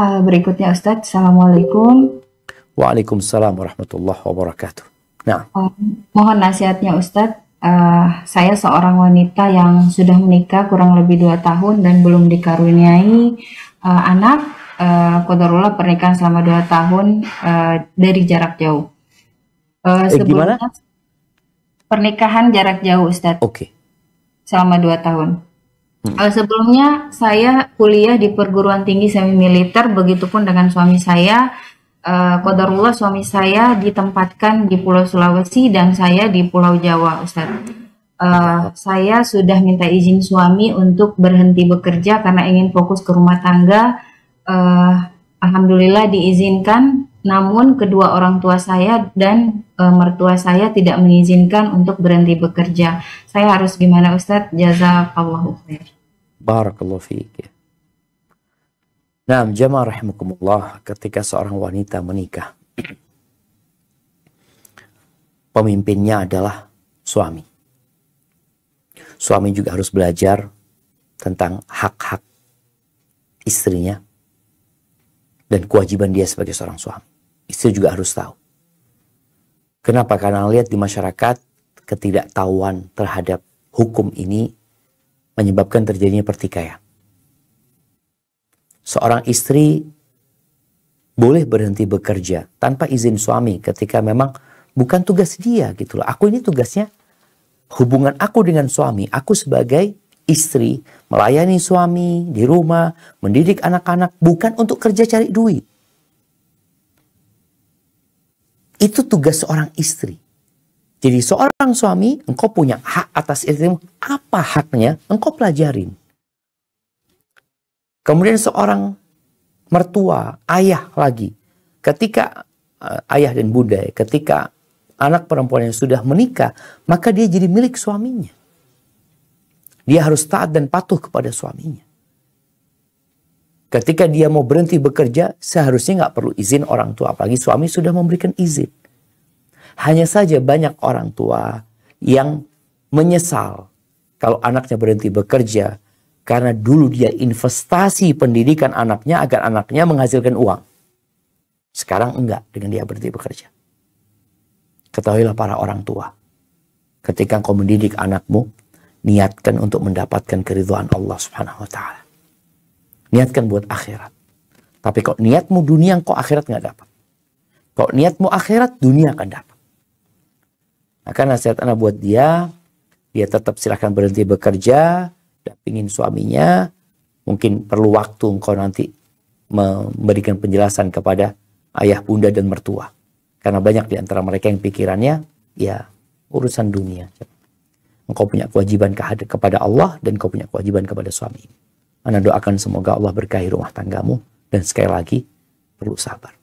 Eh, berikutnya Ustadz, Assalamualaikum. Waalaikumsalam warahmatullahi wabarakatuh. Nah. Uh, mohon nasihatnya Ustadz, uh, eh, saya seorang wanita yang sudah menikah kurang lebih dua tahun dan belum dikaruniai uh, anak. Uh, Kodarullah pernikahan selama dua tahun uh, dari jarak jauh. Uh, eh, gimana? Pernikahan jarak jauh Ustadz. Oke. Okay. Selama dua tahun. Uh, sebelumnya saya kuliah di perguruan tinggi semi militer, begitupun dengan suami saya. Uh, eh, Kodarullah suami saya ditempatkan di Pulau Sulawesi dan saya di Pulau Jawa, Ustaz. Uh, saya sudah minta izin suami untuk berhenti bekerja karena ingin fokus ke rumah tangga. Uh, Alhamdulillah diizinkan namun kedua orang tua saya dan e, mertua saya tidak mengizinkan untuk berhenti bekerja. Saya harus gimana Ustadz? Jazakallahu khair. Barakallahu fiik. Nah, jemaah rahimakumullah ketika seorang wanita menikah pemimpinnya adalah suami. Suami juga harus belajar tentang hak-hak istrinya dan kewajiban dia sebagai seorang suami. Istri juga harus tahu. Kenapa? Karena lihat di masyarakat ketidaktahuan terhadap hukum ini menyebabkan terjadinya pertikaian. Seorang istri boleh berhenti bekerja tanpa izin suami ketika memang bukan tugas dia gitu loh. Aku ini tugasnya hubungan aku dengan suami, aku sebagai istri, melayani suami di rumah, mendidik anak-anak, bukan untuk kerja cari duit. Itu tugas seorang istri. Jadi seorang suami, engkau punya hak atas istrimu. Apa haknya? Engkau pelajarin. Kemudian seorang mertua, ayah lagi. Ketika uh, ayah dan budaya ketika anak perempuan yang sudah menikah, maka dia jadi milik suaminya. Dia harus taat dan patuh kepada suaminya. Ketika dia mau berhenti bekerja, seharusnya nggak perlu izin orang tua. Apalagi suami sudah memberikan izin. Hanya saja banyak orang tua yang menyesal kalau anaknya berhenti bekerja karena dulu dia investasi pendidikan anaknya agar anaknya menghasilkan uang. Sekarang enggak dengan dia berhenti bekerja. Ketahuilah para orang tua. Ketika kau mendidik anakmu, niatkan untuk mendapatkan keridhaan Allah Subhanahu wa taala. Niatkan buat akhirat. Tapi kok niatmu dunia kok akhirat nggak dapat. Kok niatmu akhirat dunia akan dapat. Maka nah, nasihat anak buat dia, dia tetap silahkan berhenti bekerja, pingin suaminya, mungkin perlu waktu engkau nanti memberikan penjelasan kepada ayah bunda dan mertua. Karena banyak di antara mereka yang pikirannya, ya urusan dunia. Engkau punya kewajiban kepada Allah dan kau punya kewajiban kepada suami. Anda doakan semoga Allah berkahi rumah tanggamu dan sekali lagi perlu sabar.